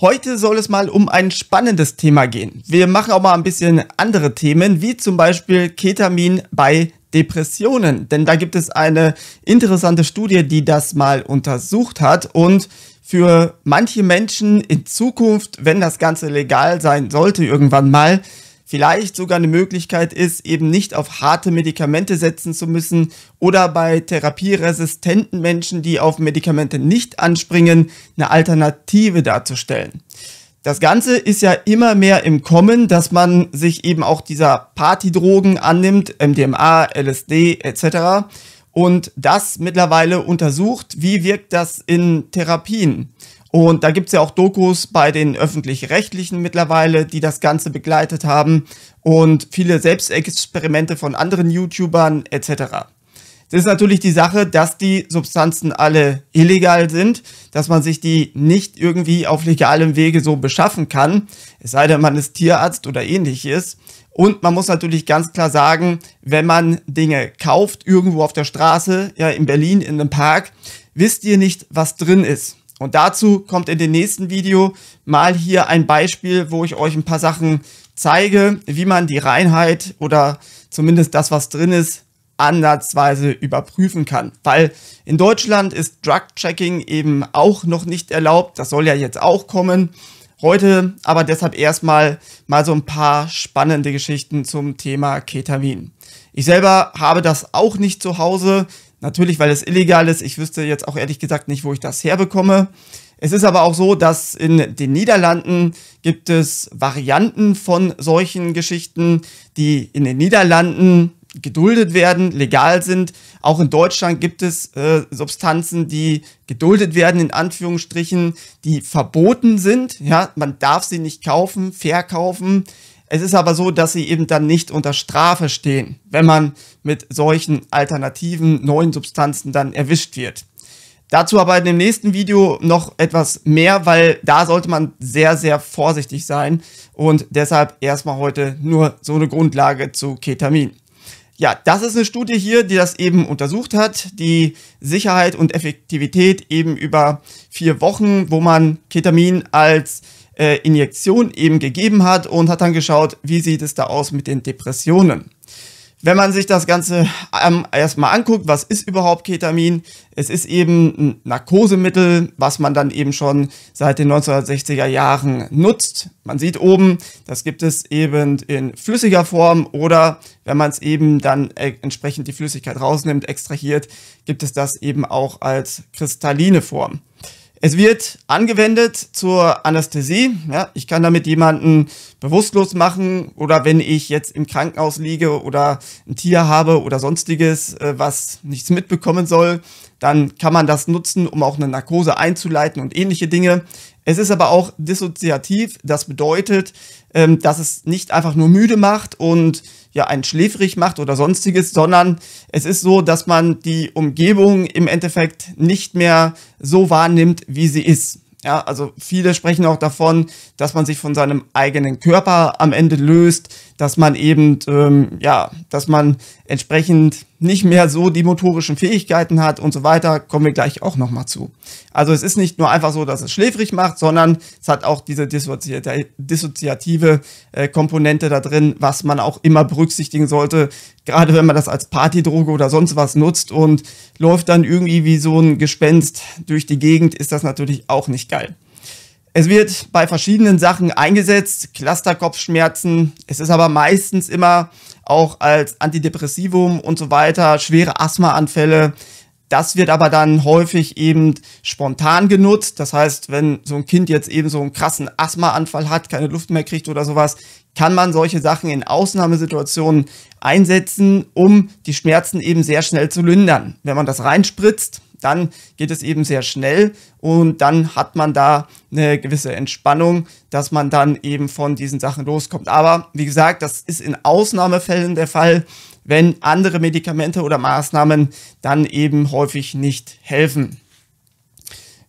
Heute soll es mal um ein spannendes Thema gehen. Wir machen auch mal ein bisschen andere Themen, wie zum Beispiel Ketamin bei Depressionen. Denn da gibt es eine interessante Studie, die das mal untersucht hat. Und für manche Menschen in Zukunft, wenn das Ganze legal sein sollte, irgendwann mal, vielleicht sogar eine Möglichkeit ist, eben nicht auf harte Medikamente setzen zu müssen oder bei therapieresistenten Menschen, die auf Medikamente nicht anspringen, eine Alternative darzustellen. Das Ganze ist ja immer mehr im Kommen, dass man sich eben auch dieser Partydrogen annimmt, MDMA, LSD etc. Und das mittlerweile untersucht, wie wirkt das in Therapien. Und da gibt's ja auch Dokus bei den öffentlich-rechtlichen mittlerweile, die das Ganze begleitet haben und viele Selbstexperimente von anderen YouTubern etc. Das ist natürlich die Sache, dass die Substanzen alle illegal sind, dass man sich die nicht irgendwie auf legalem Wege so beschaffen kann, es sei denn, man ist Tierarzt oder ähnliches. Und man muss natürlich ganz klar sagen, wenn man Dinge kauft, irgendwo auf der Straße, ja in Berlin, in einem Park, wisst ihr nicht, was drin ist. Und dazu kommt in dem nächsten Video mal hier ein Beispiel, wo ich euch ein paar Sachen zeige, wie man die Reinheit oder zumindest das, was drin ist, ansatzweise überprüfen kann. Weil in Deutschland ist Drug-Checking eben auch noch nicht erlaubt. Das soll ja jetzt auch kommen. Heute aber deshalb erstmal mal so ein paar spannende Geschichten zum Thema Ketamin. Ich selber habe das auch nicht zu Hause. Natürlich, weil es illegal ist. Ich wüsste jetzt auch ehrlich gesagt nicht, wo ich das herbekomme. Es ist aber auch so, dass in den Niederlanden gibt es Varianten von solchen Geschichten, die in den Niederlanden geduldet werden, legal sind. Auch in Deutschland gibt es äh, Substanzen, die geduldet werden, in Anführungsstrichen, die verboten sind. Ja, man darf sie nicht kaufen, verkaufen. Es ist aber so, dass sie eben dann nicht unter Strafe stehen, wenn man mit solchen alternativen neuen Substanzen dann erwischt wird. Dazu aber in dem nächsten Video noch etwas mehr, weil da sollte man sehr, sehr vorsichtig sein und deshalb erstmal heute nur so eine Grundlage zu Ketamin. Ja, das ist eine Studie hier, die das eben untersucht hat, die Sicherheit und Effektivität eben über vier Wochen, wo man Ketamin als äh, Injektion eben gegeben hat und hat dann geschaut, wie sieht es da aus mit den Depressionen. Wenn man sich das Ganze ähm, erstmal anguckt, was ist überhaupt Ketamin? Es ist eben ein Narkosemittel, was man dann eben schon seit den 1960er Jahren nutzt. Man sieht oben, das gibt es eben in flüssiger Form oder wenn man es eben dann äh, entsprechend die Flüssigkeit rausnimmt, extrahiert, gibt es das eben auch als kristalline Form. Es wird angewendet zur Anästhesie. Ja, ich kann damit jemanden bewusstlos machen oder wenn ich jetzt im Krankenhaus liege oder ein Tier habe oder sonstiges, äh, was nichts mitbekommen soll, dann kann man das nutzen, um auch eine Narkose einzuleiten und ähnliche Dinge. Es ist aber auch dissoziativ. Das bedeutet, ähm, dass es nicht einfach nur müde macht und ja einen schläfrig macht oder sonstiges, sondern es ist so, dass man die Umgebung im Endeffekt nicht mehr so wahrnimmt, wie sie ist. Ja, also viele sprechen auch davon, dass man sich von seinem eigenen Körper am Ende löst, dass man eben, ähm, ja, dass man entsprechend nicht mehr so die motorischen Fähigkeiten hat und so weiter, kommen wir gleich auch nochmal zu. Also es ist nicht nur einfach so, dass es schläfrig macht, sondern es hat auch diese dissoziative äh, Komponente da drin, was man auch immer berücksichtigen sollte, gerade wenn man das als Partydroge oder sonst was nutzt und läuft dann irgendwie wie so ein Gespenst durch die Gegend, ist das natürlich auch nicht geil. Es wird bei verschiedenen Sachen eingesetzt, Clusterkopfschmerzen. Es ist aber meistens immer auch als Antidepressivum und so weiter, schwere Asthmaanfälle. Das wird aber dann häufig eben spontan genutzt. Das heißt, wenn so ein Kind jetzt eben so einen krassen Asthmaanfall hat, keine Luft mehr kriegt oder sowas, kann man solche Sachen in Ausnahmesituationen einsetzen, um die Schmerzen eben sehr schnell zu lindern. Wenn man das reinspritzt, dann geht es eben sehr schnell und dann hat man da eine gewisse Entspannung, dass man dann eben von diesen Sachen loskommt. Aber wie gesagt, das ist in Ausnahmefällen der Fall, wenn andere Medikamente oder Maßnahmen dann eben häufig nicht helfen.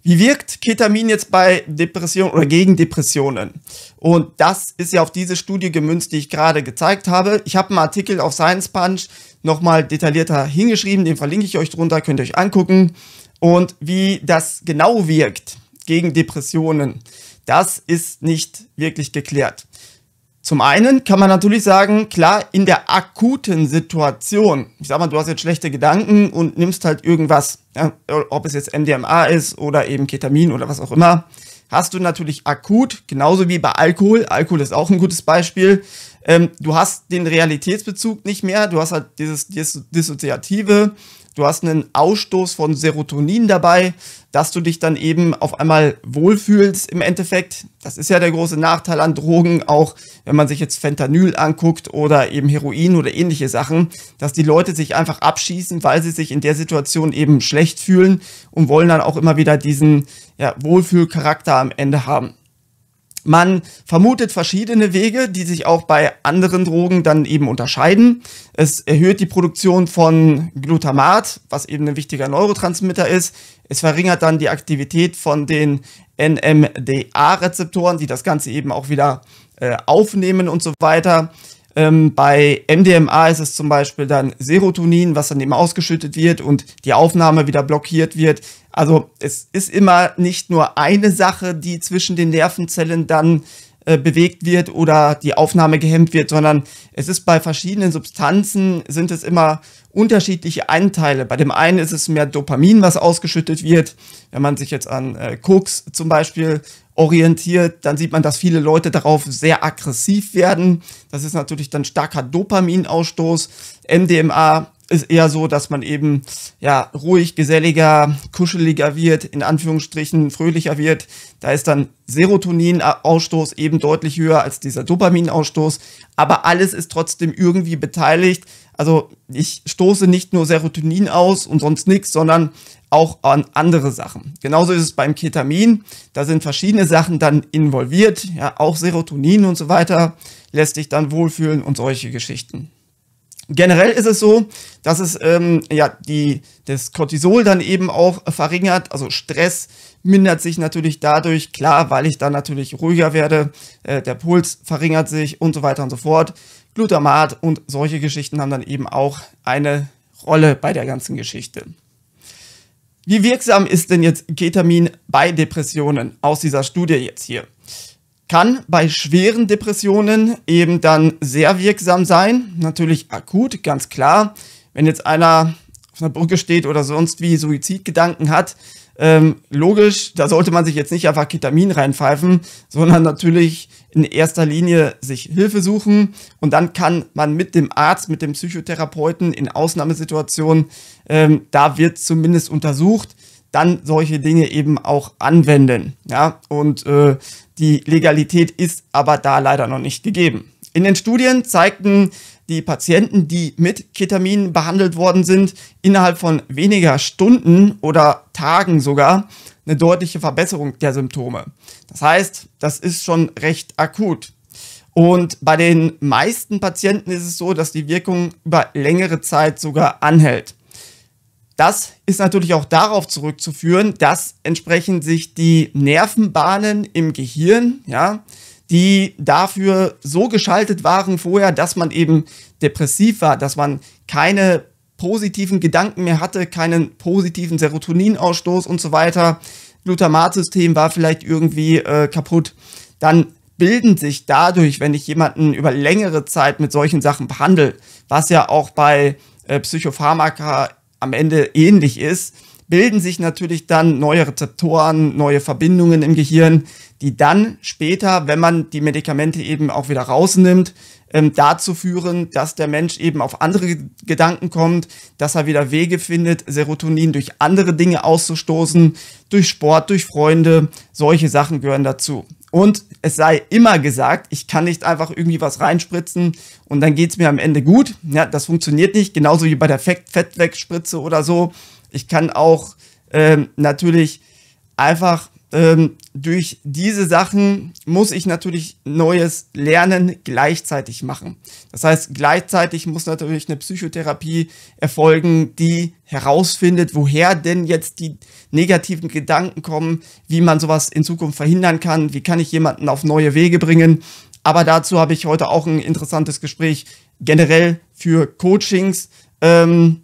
Wie wirkt Ketamin jetzt bei Depressionen oder gegen Depressionen? Und das ist ja auf diese Studie gemünzt, die ich gerade gezeigt habe. Ich habe einen Artikel auf Science Punch nochmal detaillierter hingeschrieben, den verlinke ich euch drunter, könnt ihr euch angucken. Und wie das genau wirkt gegen Depressionen, das ist nicht wirklich geklärt. Zum einen kann man natürlich sagen, klar, in der akuten Situation, ich sag mal, du hast jetzt schlechte Gedanken und nimmst halt irgendwas, ja, ob es jetzt MDMA ist oder eben Ketamin oder was auch immer, hast du natürlich akut, genauso wie bei Alkohol, Alkohol ist auch ein gutes Beispiel, ähm, du hast den Realitätsbezug nicht mehr, du hast halt dieses Dissoziative du hast einen Ausstoß von Serotonin dabei, dass du dich dann eben auf einmal wohlfühlst im Endeffekt. Das ist ja der große Nachteil an Drogen, auch wenn man sich jetzt Fentanyl anguckt oder eben Heroin oder ähnliche Sachen, dass die Leute sich einfach abschießen, weil sie sich in der Situation eben schlecht fühlen und wollen dann auch immer wieder diesen ja, Wohlfühlcharakter am Ende haben. Man vermutet verschiedene Wege, die sich auch bei anderen Drogen dann eben unterscheiden. Es erhöht die Produktion von Glutamat, was eben ein wichtiger Neurotransmitter ist. Es verringert dann die Aktivität von den NMDA-Rezeptoren, die das Ganze eben auch wieder äh, aufnehmen und so weiter. Ähm, bei MDMA ist es zum Beispiel dann Serotonin, was dann eben ausgeschüttet wird und die Aufnahme wieder blockiert wird. Also es ist immer nicht nur eine Sache, die zwischen den Nervenzellen dann äh, bewegt wird oder die Aufnahme gehemmt wird, sondern es ist bei verschiedenen Substanzen sind es immer unterschiedliche Anteile. Bei dem einen ist es mehr Dopamin, was ausgeschüttet wird. Wenn man sich jetzt an äh, Koks zum Beispiel orientiert, dann sieht man, dass viele Leute darauf sehr aggressiv werden. Das ist natürlich dann starker Dopaminausstoß. MDMA ist eher so, dass man eben ja ruhig, geselliger, kuscheliger wird, in Anführungsstrichen fröhlicher wird. Da ist dann Serotoninausstoß eben deutlich höher als dieser Dopaminausstoß, aber alles ist trotzdem irgendwie beteiligt. Also ich stoße nicht nur Serotonin aus und sonst nichts, sondern auch an andere Sachen. Genauso ist es beim Ketamin. Da sind verschiedene Sachen dann involviert, ja, auch Serotonin und so weiter, lässt dich dann wohlfühlen und solche Geschichten. Generell ist es so, dass es ähm, ja die, das Cortisol dann eben auch verringert. Also Stress mindert sich natürlich dadurch, klar, weil ich dann natürlich ruhiger werde, äh, der Puls verringert sich und so weiter und so fort. Glutamat und solche Geschichten haben dann eben auch eine Rolle bei der ganzen Geschichte. Wie wirksam ist denn jetzt Ketamin bei Depressionen aus dieser Studie jetzt hier? kann bei schweren Depressionen eben dann sehr wirksam sein. Natürlich akut, ganz klar. Wenn jetzt einer auf einer Brücke steht oder sonst wie Suizidgedanken hat, ähm, logisch, da sollte man sich jetzt nicht einfach Ketamin reinpfeifen, sondern natürlich in erster Linie sich Hilfe suchen. Und dann kann man mit dem Arzt, mit dem Psychotherapeuten in Ausnahmesituationen, ähm, da wird zumindest untersucht, dann solche Dinge eben auch anwenden. Ja, und äh, die Legalität ist aber da leider noch nicht gegeben. In den Studien zeigten die Patienten, die mit Ketamin behandelt worden sind, innerhalb von weniger Stunden oder Tagen sogar eine deutliche Verbesserung der Symptome. Das heißt, das ist schon recht akut. Und bei den meisten Patienten ist es so, dass die Wirkung über längere Zeit sogar anhält. Das ist natürlich auch darauf zurückzuführen, dass entsprechend sich die Nervenbahnen im Gehirn, ja, die dafür so geschaltet waren vorher, dass man eben depressiv war, dass man keine positiven Gedanken mehr hatte, keinen positiven Serotoninausstoß und so weiter. Glutamatsystem war vielleicht irgendwie äh, kaputt. Dann bilden sich dadurch, wenn ich jemanden über längere Zeit mit solchen Sachen behandle, was ja auch bei äh, Psychopharmaka am Ende ähnlich ist, bilden sich natürlich dann neue Rezeptoren, neue Verbindungen im Gehirn, die dann später, wenn man die Medikamente eben auch wieder rausnimmt, ähm, dazu führen, dass der Mensch eben auf andere Gedanken kommt, dass er wieder Wege findet, Serotonin durch andere Dinge auszustoßen, durch Sport, durch Freunde, solche Sachen gehören dazu. Und es sei immer gesagt, ich kann nicht einfach irgendwie was reinspritzen und dann geht's mir am Ende gut. Ja, das funktioniert nicht, genauso wie bei der Fettwegspritze oder so. Ich kann auch ähm, natürlich einfach ähm, durch diese Sachen muss ich natürlich neues Lernen gleichzeitig machen. Das heißt, gleichzeitig muss natürlich eine Psychotherapie erfolgen, die herausfindet, woher denn jetzt die negativen Gedanken kommen, wie man sowas in Zukunft verhindern kann, wie kann ich jemanden auf neue Wege bringen. Aber dazu habe ich heute auch ein interessantes Gespräch generell für Coachings. Ähm,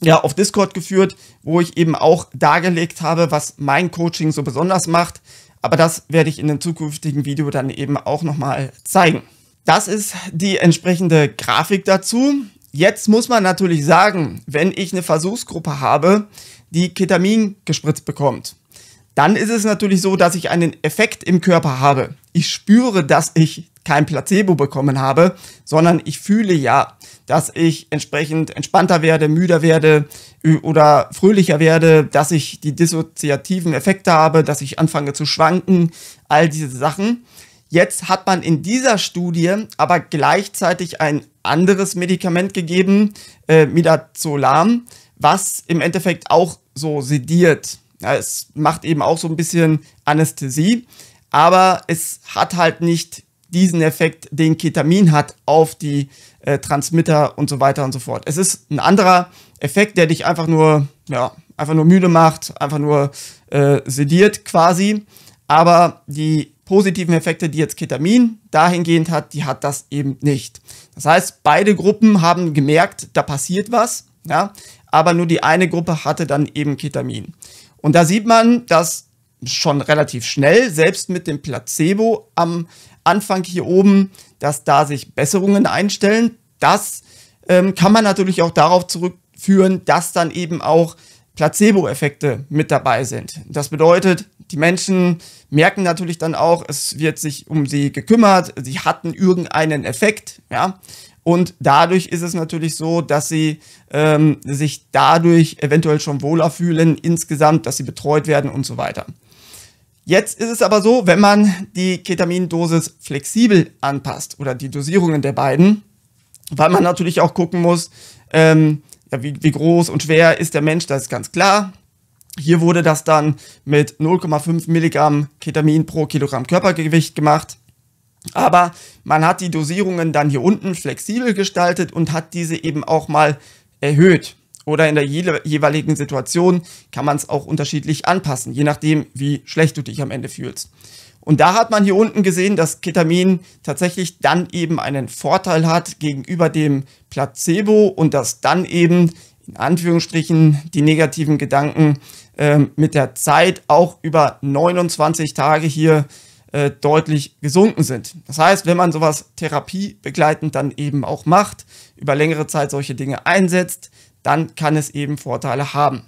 ja, auf Discord geführt, wo ich eben auch dargelegt habe, was mein Coaching so besonders macht. Aber das werde ich in einem zukünftigen Video dann eben auch nochmal zeigen. Das ist die entsprechende Grafik dazu. Jetzt muss man natürlich sagen, wenn ich eine Versuchsgruppe habe, die Ketamin gespritzt bekommt, dann ist es natürlich so, dass ich einen Effekt im Körper habe. Ich spüre, dass ich kein Placebo bekommen habe, sondern ich fühle ja, dass ich entsprechend entspannter werde, müder werde oder fröhlicher werde, dass ich die dissoziativen Effekte habe, dass ich anfange zu schwanken, all diese Sachen. Jetzt hat man in dieser Studie aber gleichzeitig ein anderes Medikament gegeben, äh, Midazolam, was im Endeffekt auch so sediert ja, es macht eben auch so ein bisschen Anästhesie, aber es hat halt nicht diesen Effekt, den Ketamin hat auf die äh, Transmitter und so weiter und so fort. Es ist ein anderer Effekt, der dich einfach nur, ja, einfach nur müde macht, einfach nur äh, sediert quasi. Aber die positiven Effekte, die jetzt Ketamin dahingehend hat, die hat das eben nicht. Das heißt, beide Gruppen haben gemerkt, da passiert was, ja, aber nur die eine Gruppe hatte dann eben Ketamin. Und da sieht man, dass schon relativ schnell, selbst mit dem Placebo am Anfang hier oben, dass da sich Besserungen einstellen. Das ähm, kann man natürlich auch darauf zurückführen, dass dann eben auch Placebo-Effekte mit dabei sind. Das bedeutet, die Menschen merken natürlich dann auch, es wird sich um sie gekümmert, sie hatten irgendeinen Effekt, ja. Und dadurch ist es natürlich so, dass sie ähm, sich dadurch eventuell schon wohler fühlen insgesamt, dass sie betreut werden und so weiter. Jetzt ist es aber so, wenn man die Ketamindosis flexibel anpasst oder die Dosierungen der beiden, weil man natürlich auch gucken muss, ähm, ja, wie, wie groß und schwer ist der Mensch, das ist ganz klar. Hier wurde das dann mit 0,5 Milligramm Ketamin pro Kilogramm Körpergewicht gemacht. Aber man hat die Dosierungen dann hier unten flexibel gestaltet und hat diese eben auch mal erhöht. Oder in der jeweiligen Situation kann man es auch unterschiedlich anpassen, je nachdem, wie schlecht du dich am Ende fühlst. Und da hat man hier unten gesehen, dass Ketamin tatsächlich dann eben einen Vorteil hat gegenüber dem Placebo und dass dann eben in Anführungsstrichen die negativen Gedanken äh, mit der Zeit auch über 29 Tage hier äh, deutlich gesunken sind. Das heißt, wenn man sowas therapiebegleitend dann eben auch macht, über längere Zeit solche Dinge einsetzt, dann kann es eben Vorteile haben.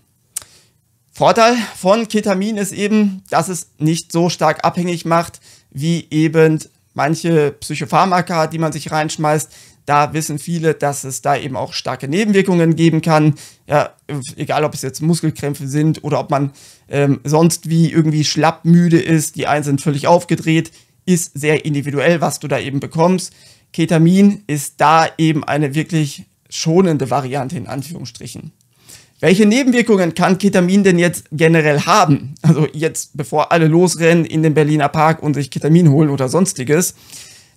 Vorteil von Ketamin ist eben, dass es nicht so stark abhängig macht, wie eben manche Psychopharmaka, die man sich reinschmeißt. Da wissen viele, dass es da eben auch starke Nebenwirkungen geben kann. Ja, egal, ob es jetzt Muskelkrämpfe sind oder ob man ähm, sonst wie irgendwie schlappmüde ist. Die einen sind völlig aufgedreht. Ist sehr individuell, was du da eben bekommst. Ketamin ist da eben eine wirklich schonende Variante in Anführungsstrichen. Welche Nebenwirkungen kann Ketamin denn jetzt generell haben? Also jetzt, bevor alle losrennen in den Berliner Park und sich Ketamin holen oder sonstiges.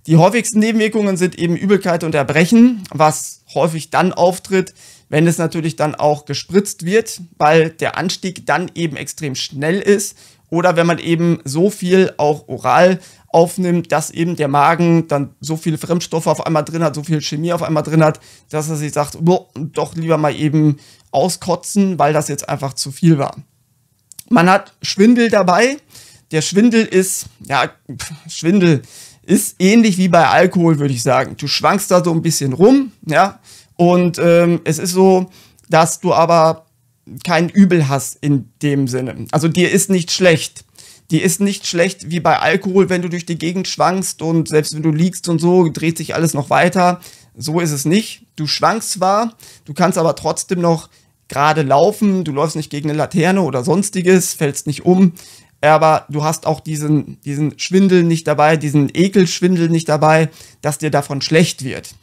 Die häufigsten Nebenwirkungen sind eben Übelkeit und Erbrechen, was häufig dann auftritt, wenn es natürlich dann auch gespritzt wird, weil der Anstieg dann eben extrem schnell ist oder wenn man eben so viel auch oral aufnimmt, dass eben der Magen dann so viele Fremdstoffe auf einmal drin hat, so viel Chemie auf einmal drin hat, dass er sich sagt, boah, doch lieber mal eben auskotzen, weil das jetzt einfach zu viel war. Man hat Schwindel dabei. Der Schwindel ist, ja, Schwindel ist ähnlich wie bei Alkohol, würde ich sagen. Du schwankst da so ein bisschen rum, ja, und ähm, es ist so, dass du aber kein Übel hast in dem Sinne. Also dir ist nicht schlecht. Dir ist nicht schlecht wie bei Alkohol, wenn du durch die Gegend schwankst und selbst wenn du liegst und so, dreht sich alles noch weiter. So ist es nicht. Du schwankst zwar, du kannst aber trotzdem noch gerade laufen, du läufst nicht gegen eine Laterne oder sonstiges, fällst nicht um, aber du hast auch diesen, diesen Schwindel nicht dabei, diesen Ekelschwindel nicht dabei, dass dir davon schlecht wird.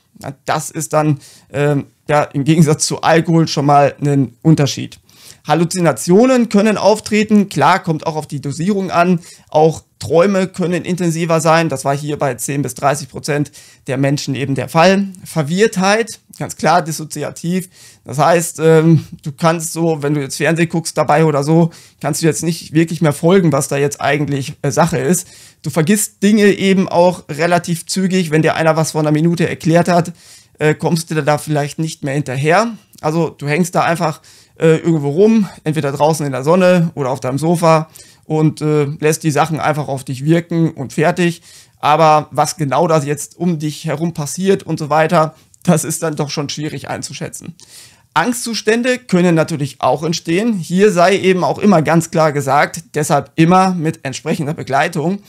Das ist dann äh, ja, im Gegensatz zu Alkohol schon mal ein Unterschied. Halluzinationen können auftreten, klar, kommt auch auf die Dosierung an. Auch Träume können intensiver sein, das war hier bei 10 bis 30 Prozent der Menschen eben der Fall. Verwirrtheit, ganz klar, dissoziativ. Das heißt, ähm, du kannst so, wenn du jetzt Fernseh guckst dabei oder so, kannst du jetzt nicht wirklich mehr folgen, was da jetzt eigentlich äh, Sache ist. Du vergisst Dinge eben auch relativ zügig, wenn dir einer was vor einer Minute erklärt hat, äh, kommst du da vielleicht nicht mehr hinterher. Also du hängst da einfach äh, irgendwo rum, entweder draußen in der Sonne oder auf deinem Sofa und äh, lässt die Sachen einfach auf dich wirken und fertig. Aber was genau das jetzt um dich herum passiert und so weiter, das ist dann doch schon schwierig einzuschätzen. Angstzustände können natürlich auch entstehen. Hier sei eben auch immer ganz klar gesagt, deshalb immer mit entsprechender Begleitung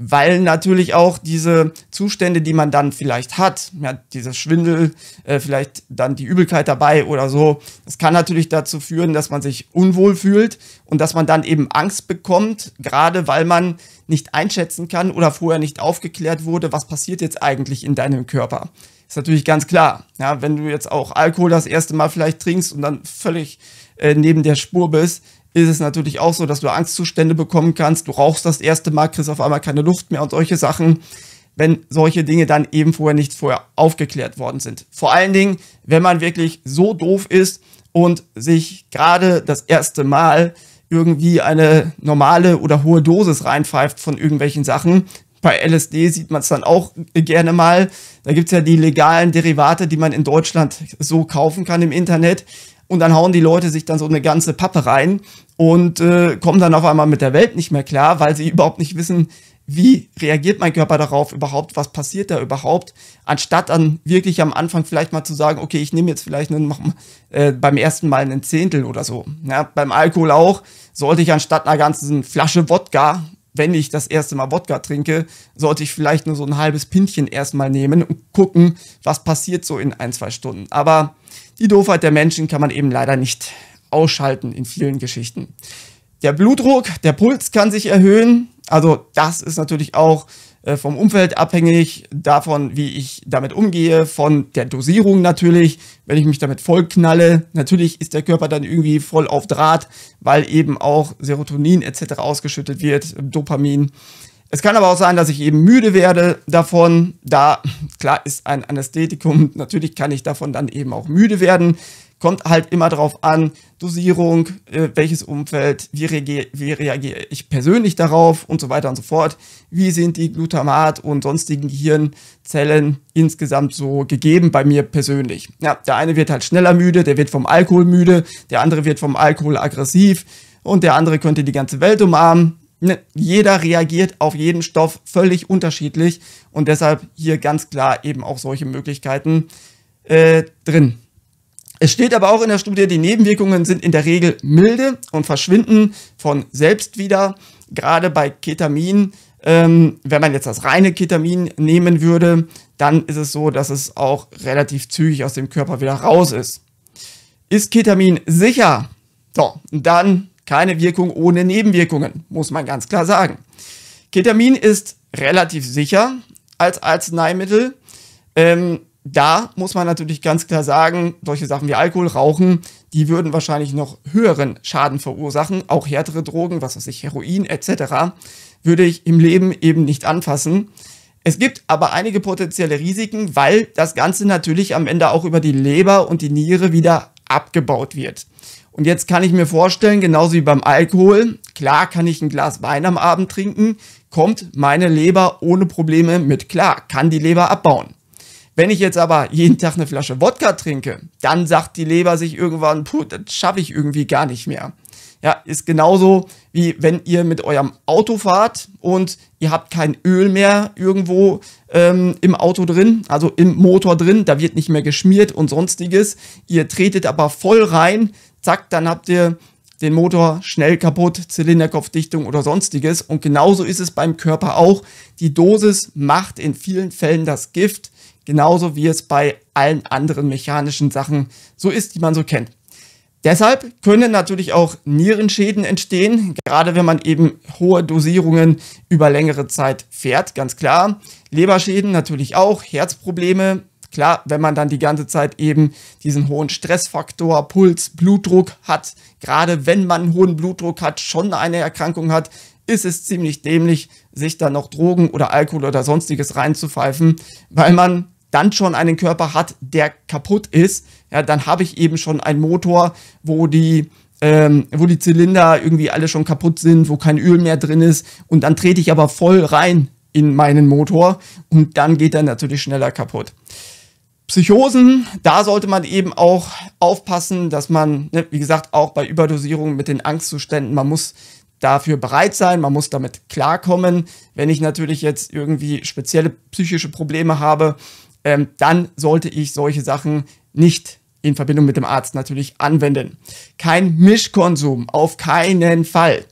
weil natürlich auch diese Zustände, die man dann vielleicht hat, ja, dieser Schwindel, äh, vielleicht dann die Übelkeit dabei oder so, das kann natürlich dazu führen, dass man sich unwohl fühlt und dass man dann eben Angst bekommt, gerade weil man nicht einschätzen kann oder vorher nicht aufgeklärt wurde, was passiert jetzt eigentlich in deinem Körper. Ist natürlich ganz klar, ja, wenn du jetzt auch Alkohol das erste Mal vielleicht trinkst und dann völlig äh, neben der Spur bist, ist es natürlich auch so, dass du Angstzustände bekommen kannst. Du rauchst das erste Mal, kriegst auf einmal keine Luft mehr und solche Sachen, wenn solche Dinge dann eben vorher nicht vorher aufgeklärt worden sind. Vor allen Dingen, wenn man wirklich so doof ist und sich gerade das erste Mal irgendwie eine normale oder hohe Dosis reinpfeift von irgendwelchen Sachen. Bei LSD sieht man es dann auch gerne mal. Da gibt es ja die legalen Derivate, die man in Deutschland so kaufen kann im Internet und dann hauen die Leute sich dann so eine ganze Pappe rein und äh, kommen dann auf einmal mit der Welt nicht mehr klar, weil sie überhaupt nicht wissen, wie reagiert mein Körper darauf überhaupt, was passiert da überhaupt, anstatt dann wirklich am Anfang vielleicht mal zu sagen, okay, ich nehme jetzt vielleicht nur noch, äh, beim ersten Mal einen Zehntel oder so. Ja, beim Alkohol auch, sollte ich anstatt einer ganzen Flasche Wodka, wenn ich das erste Mal Wodka trinke, sollte ich vielleicht nur so ein halbes Pintchen erstmal nehmen und gucken, was passiert so in ein, zwei Stunden. Aber die Doofheit der Menschen kann man eben leider nicht ausschalten in vielen Geschichten. Der Blutdruck, der Puls kann sich erhöhen. Also das ist natürlich auch äh, vom Umfeld abhängig, davon, wie ich damit umgehe, von der Dosierung natürlich. Wenn ich mich damit vollknalle, natürlich ist der Körper dann irgendwie voll auf Draht, weil eben auch Serotonin etc. ausgeschüttet wird, Dopamin. Es kann aber auch sein, dass ich eben müde werde davon. Da, klar, ist ein Anästhetikum. Natürlich kann ich davon dann eben auch müde werden. Kommt halt immer drauf an, Dosierung, äh, welches Umfeld, wie, wie reagiere ich persönlich darauf und so weiter und so fort. Wie sind die Glutamat und sonstigen Gehirnzellen insgesamt so gegeben bei mir persönlich? Ja, der eine wird halt schneller müde, der wird vom Alkohol müde, der andere wird vom Alkohol aggressiv und der andere könnte die ganze Welt umarmen ne, jeder reagiert auf jeden Stoff völlig unterschiedlich und deshalb hier ganz klar eben auch solche Möglichkeiten äh, drin. Es steht aber auch in der Studie, die Nebenwirkungen sind in der Regel milde und verschwinden von selbst wieder. Gerade bei Ketamin, ähm, wenn man jetzt das reine Ketamin nehmen würde, dann ist es so, dass es auch relativ zügig aus dem Körper wieder raus ist. Ist Ketamin sicher? So, dann keine Wirkung ohne Nebenwirkungen, muss man ganz klar sagen. Ketamin ist relativ sicher als Arzneimittel. Ähm, da muss man natürlich ganz klar sagen, solche Sachen wie Alkohol, Rauchen, die würden wahrscheinlich noch höheren Schaden verursachen. Auch härtere Drogen, was weiß ich, Heroin etc., würde ich im Leben eben nicht anfassen. Es gibt aber einige potenzielle Risiken, weil das Ganze natürlich am Ende auch über die Leber und die Niere wieder abgebaut wird. Und jetzt kann ich mir vorstellen, genauso wie beim Alkohol, klar kann ich ein Glas Wein am Abend trinken, kommt meine Leber ohne Probleme mit klar, kann die Leber abbauen. Wenn ich jetzt aber jeden Tag eine Flasche Wodka trinke, dann sagt die Leber sich irgendwann, puh, das schaffe ich irgendwie gar nicht mehr. Ja, ist genauso wie wenn ihr mit eurem Auto fahrt und ihr habt kein Öl mehr irgendwo ähm, im Auto drin, also im Motor drin, da wird nicht mehr geschmiert und sonstiges. Ihr tretet aber voll rein, zack, dann habt ihr den Motor schnell kaputt, Zylinderkopfdichtung oder sonstiges. Und genauso ist es beim Körper auch. Die Dosis macht in vielen Fällen das Gift, genauso wie es bei allen anderen mechanischen Sachen so ist, die man so kennt. Deshalb können natürlich auch Nierenschäden entstehen, gerade wenn man eben hohe Dosierungen über längere Zeit fährt, ganz klar. Leberschäden natürlich auch, Herzprobleme, Klar, wenn man dann die ganze Zeit eben diesen hohen Stressfaktor, Puls, Blutdruck hat, gerade wenn man einen hohen Blutdruck hat, schon eine Erkrankung hat, ist es ziemlich dämlich, sich dann noch Drogen oder Alkohol oder sonstiges reinzupfeifen, weil man dann schon einen Körper hat, der kaputt ist, ja, dann habe ich eben schon einen Motor, wo die, ähm, wo die Zylinder irgendwie alle schon kaputt sind, wo kein Öl mehr drin ist und dann trete ich aber voll rein in meinen Motor und dann geht er natürlich schneller kaputt. Psychosen, da sollte man eben auch aufpassen, dass man, ne, wie gesagt, auch bei Überdosierungen mit den Angstzuständen, man muss dafür bereit sein, man muss damit klarkommen. Wenn ich natürlich jetzt irgendwie spezielle psychische Probleme habe, ähm, dann sollte ich solche Sachen nicht in Verbindung mit dem Arzt natürlich anwenden. Kein Mischkonsum, auf keinen Fall.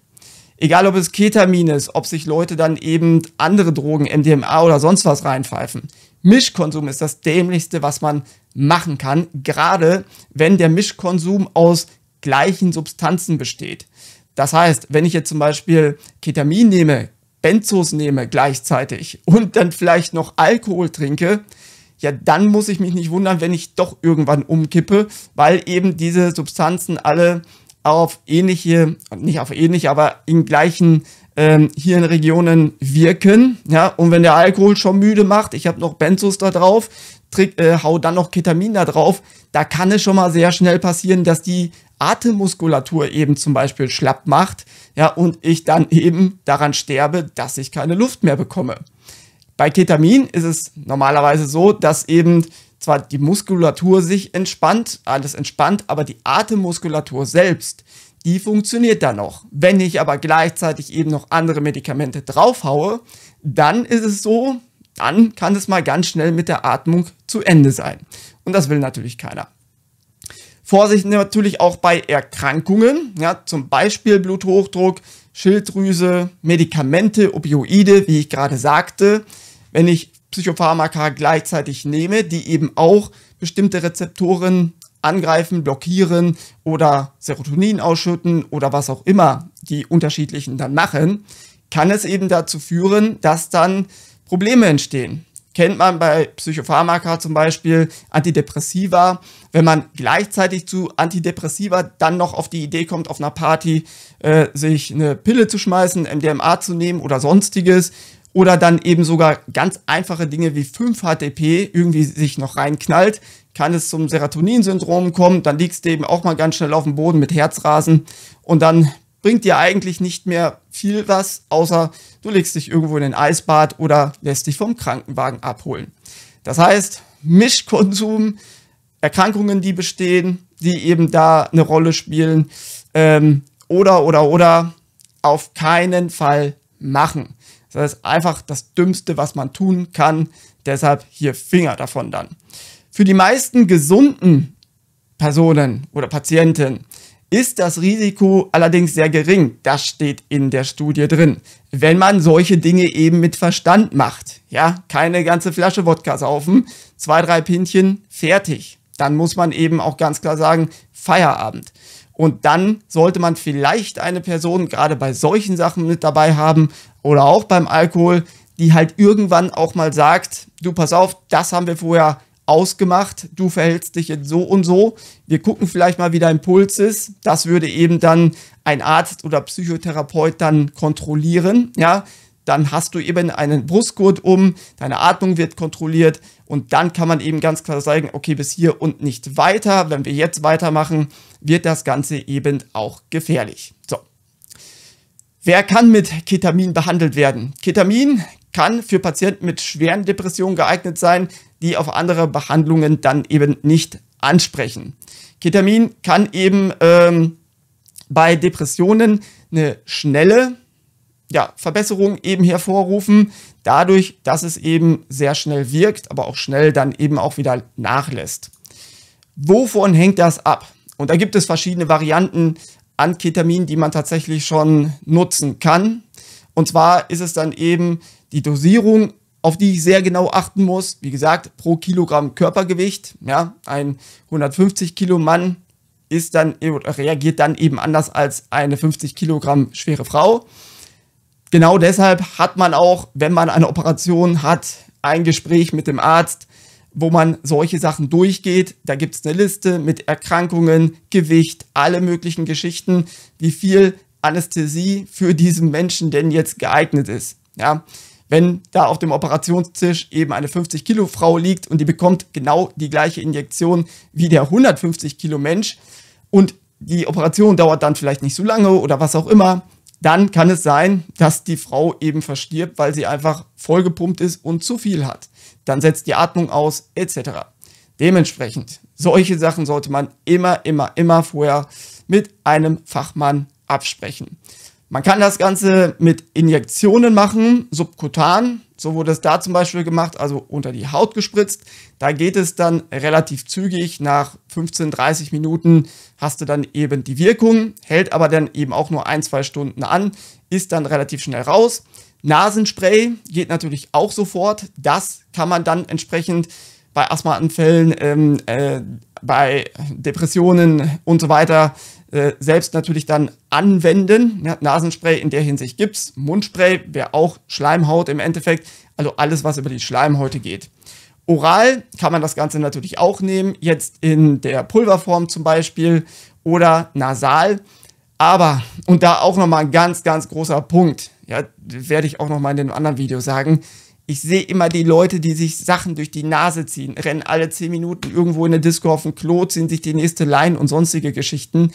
Egal ob es Ketamin ist, ob sich Leute dann eben andere Drogen, MDMA oder sonst was reinpfeifen. Mischkonsum ist das dämlichste, was man machen kann, gerade wenn der Mischkonsum aus gleichen Substanzen besteht. Das heißt, wenn ich jetzt zum Beispiel Ketamin nehme, Benzos nehme gleichzeitig und dann vielleicht noch Alkohol trinke, ja, dann muss ich mich nicht wundern, wenn ich doch irgendwann umkippe, weil eben diese Substanzen alle auf ähnliche, nicht auf ähnliche, aber in gleichen ähm, hier in Regionen wirken. Ja, und wenn der Alkohol schon müde macht, ich habe noch Benzos da drauf, trick, äh, hau dann noch Ketamin da drauf, da kann es schon mal sehr schnell passieren, dass die Atemmuskulatur eben zum Beispiel schlapp macht, ja, und ich dann eben daran sterbe, dass ich keine Luft mehr bekomme. Bei Ketamin ist es normalerweise so, dass eben zwar die Muskulatur sich entspannt, alles entspannt, aber die Atemmuskulatur selbst, die funktioniert dann noch. Wenn ich aber gleichzeitig eben noch andere Medikamente draufhaue, dann ist es so, dann kann es mal ganz schnell mit der Atmung zu Ende sein. Und das will natürlich keiner. Vorsicht natürlich auch bei Erkrankungen, ja, zum Beispiel Bluthochdruck, Schilddrüse, Medikamente, Opioide, wie ich gerade sagte. Wenn ich Psychopharmaka gleichzeitig nehme, die eben auch bestimmte Rezeptoren angreifen, blockieren oder Serotonin ausschütten oder was auch immer die unterschiedlichen dann machen, kann es eben dazu führen, dass dann Probleme entstehen. Kennt man bei Psychopharmaka zum Beispiel Antidepressiva, wenn man gleichzeitig zu Antidepressiva dann noch auf die Idee kommt, auf einer Party äh, sich eine Pille zu schmeißen, MDMA zu nehmen oder sonstiges, oder dann eben sogar ganz einfache Dinge wie 5-HTP irgendwie sich noch reinknallt, kann es zum Serotonin-Syndrom kommen, dann liegst du eben auch mal ganz schnell auf dem Boden mit Herzrasen und dann bringt dir eigentlich nicht mehr viel was, außer du legst dich irgendwo in den Eisbad oder lässt dich vom Krankenwagen abholen. Das heißt, Mischkonsum, Erkrankungen, die bestehen, die eben da eine Rolle spielen, ähm, oder, oder, oder, auf keinen Fall machen. Das ist einfach das Dümmste, was man tun kann. Deshalb hier Finger davon dann. Für die meisten gesunden Personen oder Patienten ist das Risiko allerdings sehr gering. Das steht in der Studie drin. Wenn man solche Dinge eben mit Verstand macht, ja, keine ganze Flasche Wodka saufen, zwei, drei Pintchen, fertig. Dann muss man eben auch ganz klar sagen, Feierabend. Und dann sollte man vielleicht eine Person gerade bei solchen Sachen mit dabei haben, oder auch beim Alkohol, die halt irgendwann auch mal sagt, du pass auf, das haben wir vorher ausgemacht, du verhältst dich jetzt so und so, wir gucken vielleicht mal, wie dein Puls ist, das würde eben dann ein Arzt oder Psychotherapeut dann kontrollieren, ja, dann hast du eben einen Brustgurt um, deine Atmung wird kontrolliert und dann kann man eben ganz klar sagen, okay, bis hier und nicht weiter, wenn wir jetzt weitermachen, wird das Ganze eben auch gefährlich. So, Wer kann mit Ketamin behandelt werden? Ketamin kann für Patienten mit schweren Depressionen geeignet sein, die auf andere Behandlungen dann eben nicht ansprechen. Ketamin kann eben ähm, bei Depressionen eine schnelle ja, Verbesserung eben hervorrufen, dadurch, dass es eben sehr schnell wirkt, aber auch schnell dann eben auch wieder nachlässt. Wovon hängt das ab? Und da gibt es verschiedene Varianten, an Ketamin, die man tatsächlich schon nutzen kann. Und zwar ist es dann eben die Dosierung, auf die ich sehr genau achten muss. Wie gesagt, pro Kilogramm Körpergewicht. Ja, ein 150 Kilo Mann ist dann, e- reagiert dann eben anders als eine 50 Kilogramm schwere Frau. Genau deshalb hat man auch, wenn man eine Operation hat, ein Gespräch mit dem Arzt, wo man solche Sachen durchgeht. Da gibt es eine Liste mit Erkrankungen, Gewicht, alle möglichen Geschichten, wie viel Anästhesie für diesen Menschen denn jetzt geeignet ist. Ja, wenn da auf dem Operationstisch eben eine 50 Kilo Frau liegt und die bekommt genau die gleiche Injektion wie der 150 Kilo Mensch und die Operation dauert dann vielleicht nicht so lange oder was auch immer, dann kann es sein, dass die Frau eben verstirbt, weil sie einfach vollgepumpt ist und zu viel hat dann setzt die Atmung aus, etc. Dementsprechend, solche Sachen sollte man immer, immer, immer vorher mit einem Fachmann absprechen. Man kann das Ganze mit Injektionen machen, subkutan. So wurde es da zum Beispiel gemacht, also unter die Haut gespritzt. Da geht es dann relativ zügig. Nach 15, 30 Minuten hast du dann eben die Wirkung, hält aber dann eben auch nur ein, zwei Stunden an, ist dann relativ schnell raus. Nasenspray geht natürlich auch sofort. Das kann man dann entsprechend bei Asthmaanfällen, ähm, äh, bei Depressionen und so weiter äh, selbst natürlich dann anwenden. Ja, Nasenspray in der Hinsicht gibt es. Mundspray wäre auch Schleimhaut im Endeffekt, also alles, was über die Schleimhäute geht. Oral kann man das Ganze natürlich auch nehmen, jetzt in der Pulverform zum Beispiel oder nasal. Aber, und da auch nochmal ein ganz, ganz großer Punkt, ja, werde ich auch nochmal in den anderen Video sagen, ich sehe immer die Leute, die sich Sachen durch die Nase ziehen, rennen alle zehn Minuten irgendwo in eine Disco auf den Klo, ziehen sich die nächste Line und sonstige Geschichten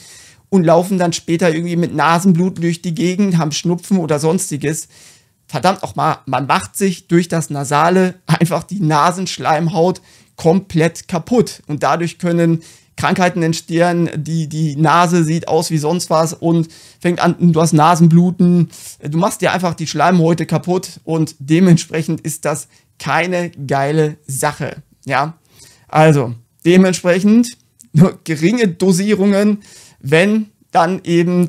und laufen dann später irgendwie mit Nasenblut durch die Gegend, haben Schnupfen oder sonstiges. Verdammt nochmal, man macht sich durch das Nasale einfach die Nasenschleimhaut komplett kaputt. Und dadurch können Krankheiten entstehen, die, die Nase sieht aus wie sonst was und fängt an, du hast Nasenbluten, du machst dir einfach die Schleimhäute kaputt und dementsprechend ist das keine geile Sache. Ja, also dementsprechend nur geringe Dosierungen, wenn dann eben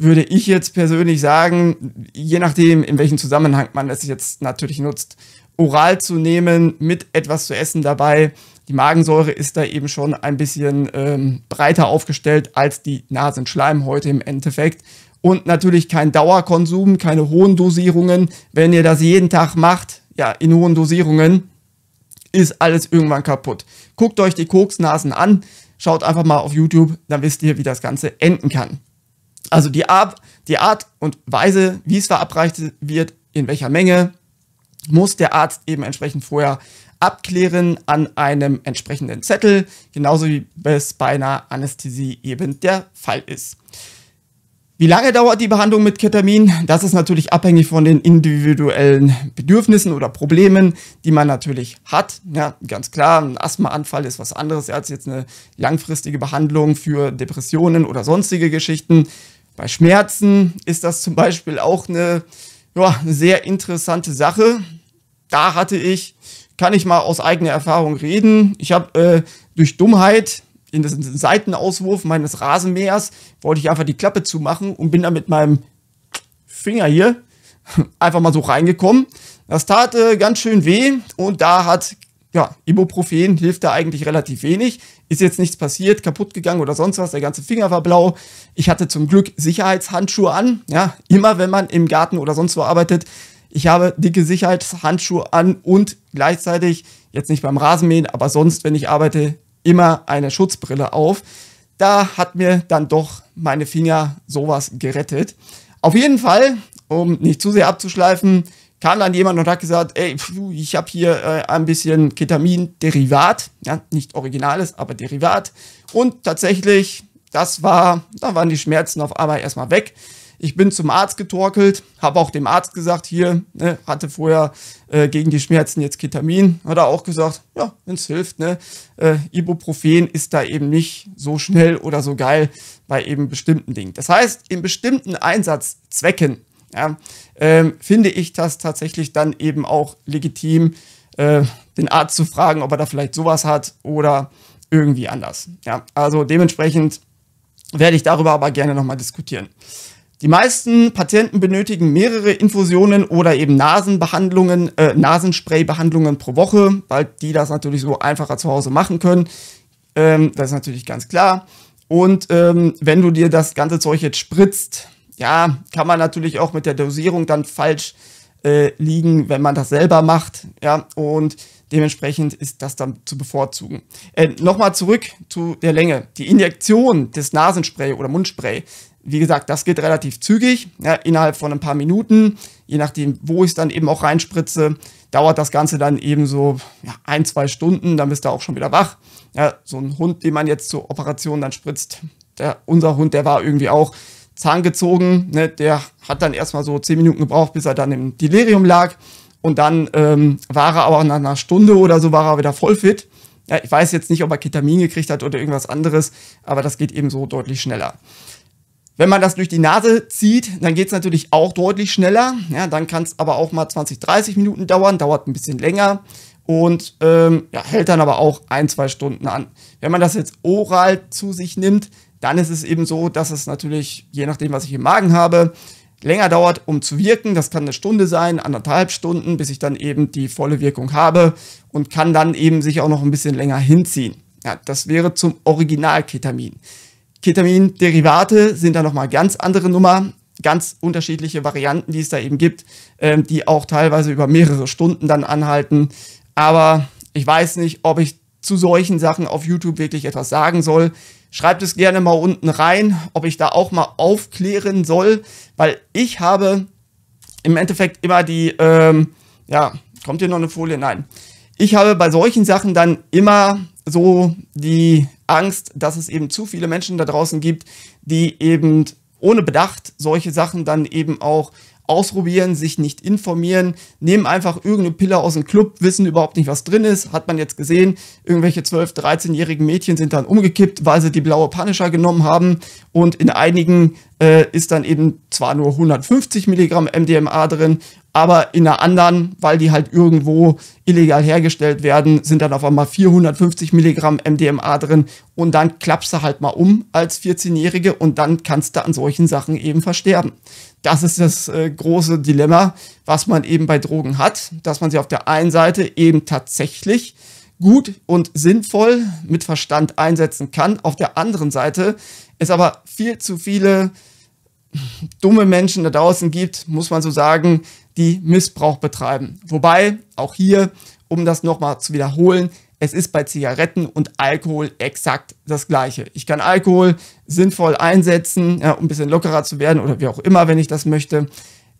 würde ich jetzt persönlich sagen, je nachdem, in welchem Zusammenhang man es jetzt natürlich nutzt, oral zu nehmen, mit etwas zu essen dabei, die Magensäure ist da eben schon ein bisschen ähm, breiter aufgestellt als die Nasenschleimhäute im Endeffekt. Und natürlich kein Dauerkonsum, keine hohen Dosierungen. Wenn ihr das jeden Tag macht, ja, in hohen Dosierungen, ist alles irgendwann kaputt. Guckt euch die Koksnasen an, schaut einfach mal auf YouTube, dann wisst ihr, wie das Ganze enden kann. Also die, Ar die Art und Weise, wie es verabreicht wird, in welcher Menge, muss der Arzt eben entsprechend vorher abklären an einem entsprechenden Zettel, genauso wie es bei einer Anästhesie eben der Fall ist. Wie lange dauert die Behandlung mit Ketamin? Das ist natürlich abhängig von den individuellen Bedürfnissen oder Problemen, die man natürlich hat. Ja, ganz klar, ein Asthmaanfall ist was anderes als jetzt eine langfristige Behandlung für Depressionen oder sonstige Geschichten. Bei Schmerzen ist das zum Beispiel auch eine, ja, eine sehr interessante Sache. Da hatte ich kann ich mal aus eigener Erfahrung reden. Ich habe äh, durch Dummheit in den Seitenauswurf meines Rasenmähers wollte ich einfach die Klappe zumachen und bin da mit meinem Finger hier einfach mal so reingekommen. Das tat äh, ganz schön weh und da hat ja, Ibuprofen hilft da eigentlich relativ wenig. Ist jetzt nichts passiert, kaputt gegangen oder sonst was. Der ganze Finger war blau. Ich hatte zum Glück Sicherheitshandschuhe an. Ja, immer wenn man im Garten oder sonst wo arbeitet, ich habe dicke Sicherheitshandschuhe an und gleichzeitig, jetzt nicht beim Rasenmähen, aber sonst, wenn ich arbeite, immer eine Schutzbrille auf. Da hat mir dann doch meine Finger sowas gerettet. Auf jeden Fall, um nicht zu sehr abzuschleifen, kam dann jemand und hat gesagt, ey, ich habe hier äh, ein bisschen Ketamin-Derivat, ja, nicht Originales, aber Derivat. Und tatsächlich, das war, da waren die Schmerzen auf einmal erstmal weg. Ich bin zum Arzt getorkelt, habe auch dem Arzt gesagt, hier, ne, hatte vorher äh, gegen die Schmerzen jetzt Ketamin. Hat er auch gesagt, ja, wenn es hilft, ne? Äh, Ibuprofen ist da eben nicht so schnell oder so geil bei eben bestimmten Dingen. Das heißt, in bestimmten Einsatzzwecken ja, ähm, finde ich das tatsächlich dann eben auch legitim, äh, den Arzt zu fragen, ob er da vielleicht sowas hat oder irgendwie anders. Ja, also dementsprechend werde ich darüber aber gerne nochmal diskutieren. Die meisten Patienten benötigen mehrere Infusionen oder eben Nasenbehandlungen, äh, Nasenspray-Behandlungen pro Woche, weil die das natürlich so einfacher zu Hause machen können. Ähm, das ist natürlich ganz klar. Und ähm, wenn du dir das ganze Zeug jetzt spritzt, ja, kann man natürlich auch mit der Dosierung dann falsch äh, liegen, wenn man das selber macht. Ja, und dementsprechend ist das dann zu bevorzugen. Äh, Nochmal zurück zu der Länge. Die Injektion des Nasenspray oder Mundspray wie gesagt, das geht relativ zügig, ja, innerhalb von ein paar Minuten. Je nachdem, wo ich es dann eben auch reinspritze, dauert das Ganze dann eben so ja, ein, zwei Stunden, dann bist du auch schon wieder wach. Ja, so ein Hund, den man jetzt zur Operation dann spritzt, der, unser Hund, der war irgendwie auch zahngezogen, Ne? Der hat dann erstmal so zehn Minuten gebraucht, bis er dann im Delirium lag. Und dann ähm, war er aber nach einer Stunde oder so, war er wieder voll fit. Ja, ich weiß jetzt nicht, ob er Ketamin gekriegt hat oder irgendwas anderes, aber das geht eben so deutlich schneller. Wenn man das durch die Nase zieht, dann geht es natürlich auch deutlich schneller. Ja, dann kann es aber auch mal 20, 30 Minuten dauern, dauert ein bisschen länger und ähm, ja, hält dann aber auch ein, zwei Stunden an. Wenn man das jetzt oral zu sich nimmt, dann ist es eben so, dass es natürlich, je nachdem, was ich im Magen habe, länger dauert, um zu wirken. Das kann eine Stunde sein, anderthalb Stunden, bis ich dann eben die volle Wirkung habe und kann dann eben sich auch noch ein bisschen länger hinziehen. Ja, das wäre zum Original Ketamin. Ketamin-Derivate sind da nochmal ganz andere Nummer, ganz unterschiedliche Varianten, die es da eben gibt, ähm, die auch teilweise über mehrere Stunden dann anhalten. Aber ich weiß nicht, ob ich zu solchen Sachen auf YouTube wirklich etwas sagen soll. Schreibt es gerne mal unten rein, ob ich da auch mal aufklären soll, weil ich habe im Endeffekt immer die, ähm, ja, kommt hier noch eine Folie? Nein. Ich habe bei solchen Sachen dann immer so die Angst, dass es eben zu viele Menschen da draußen gibt, die eben ohne Bedacht solche Sachen dann eben auch ausprobieren, sich nicht informieren, nehmen einfach irgendeine Pille aus dem Club, wissen überhaupt nicht, was drin ist, hat man jetzt gesehen, irgendwelche 12, 13-jährigen Mädchen sind dann umgekippt, weil sie die blaue Punisher genommen haben und in einigen äh, ist dann eben zwar nur 150 Milligramm MDMA drin, aber in einer anderen, weil die halt irgendwo illegal hergestellt werden, sind dann auf einmal 450 Milligramm MDMA drin und dann klappst du halt mal um als 14-Jährige und dann kannst du an solchen Sachen eben versterben. Das ist das äh, große Dilemma, was man eben bei Drogen hat, dass man sie auf der einen Seite eben tatsächlich gut und sinnvoll mit Verstand einsetzen kann, auf der anderen Seite es aber viel zu viele dumme Menschen da draußen gibt, muss man so sagen, die Missbrauch betreiben. Wobei, auch hier, um das nochmal zu wiederholen, es ist bei Zigaretten und Alkohol exakt das Gleiche. Ich kann Alkohol sinnvoll einsetzen, ja, um ein bisschen lockerer zu werden oder wie auch immer, wenn ich das möchte.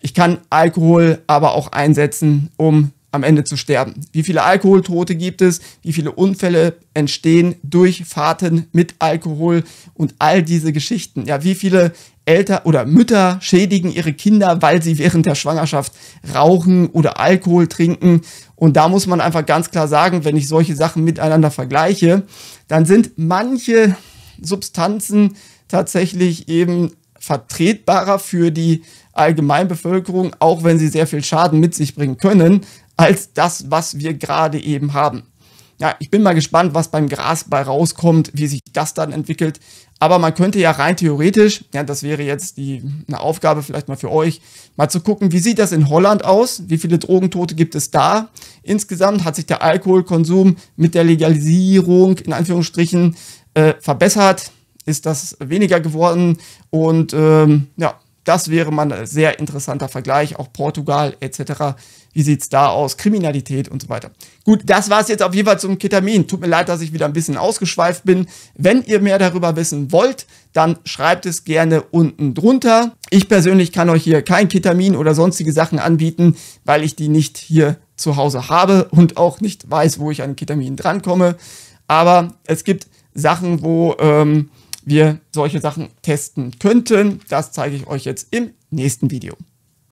Ich kann Alkohol aber auch einsetzen, um am Ende zu sterben. Wie viele Alkoholtote gibt es? Wie viele Unfälle entstehen durch Fahrten mit Alkohol und all diese Geschichten? Ja, wie viele Eltern oder Mütter schädigen ihre Kinder, weil sie während der Schwangerschaft rauchen oder Alkohol trinken und da muss man einfach ganz klar sagen, wenn ich solche Sachen miteinander vergleiche, dann sind manche Substanzen tatsächlich eben vertretbarer für die Allgemeinbevölkerung, auch wenn sie sehr viel Schaden mit sich bringen können, als das, was wir gerade eben haben ja, ich bin mal gespannt, was beim Gras bei rauskommt, wie sich das dann entwickelt. Aber man könnte ja rein theoretisch, ja, das wäre jetzt die, eine Aufgabe vielleicht mal für euch, mal zu gucken, wie sieht das in Holland aus? Wie viele Drogentote gibt es da? Insgesamt hat sich der Alkoholkonsum mit der Legalisierung in Anführungsstrichen äh, verbessert. Ist das weniger geworden? Und ähm, ja, das wäre mal ein sehr interessanter Vergleich, auch Portugal etc. Wie sieht es da aus? Kriminalität und so weiter. Gut, das war es jetzt auf jeden Fall zum Ketamin. Tut mir leid, dass ich wieder ein bisschen ausgeschweift bin. Wenn ihr mehr darüber wissen wollt, dann schreibt es gerne unten drunter. Ich persönlich kann euch hier kein Ketamin oder sonstige Sachen anbieten, weil ich die nicht hier zu Hause habe und auch nicht weiß, wo ich an Ketamin drankomme. Aber es gibt Sachen, wo ähm, wir solche Sachen testen könnten. Das zeige ich euch jetzt im nächsten Video.